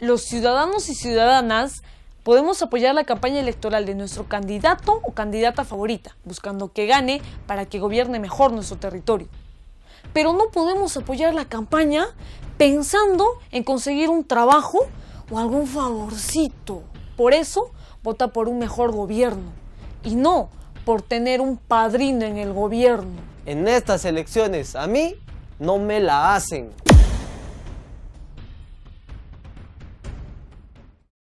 los ciudadanos y ciudadanas podemos apoyar la campaña electoral de nuestro candidato o candidata favorita, buscando que gane para que gobierne mejor nuestro territorio. Pero no podemos apoyar la campaña pensando en conseguir un trabajo o algún favorcito. Por eso, vota por un mejor gobierno y no por tener un padrino en el gobierno. En estas elecciones, a mí no me la hacen.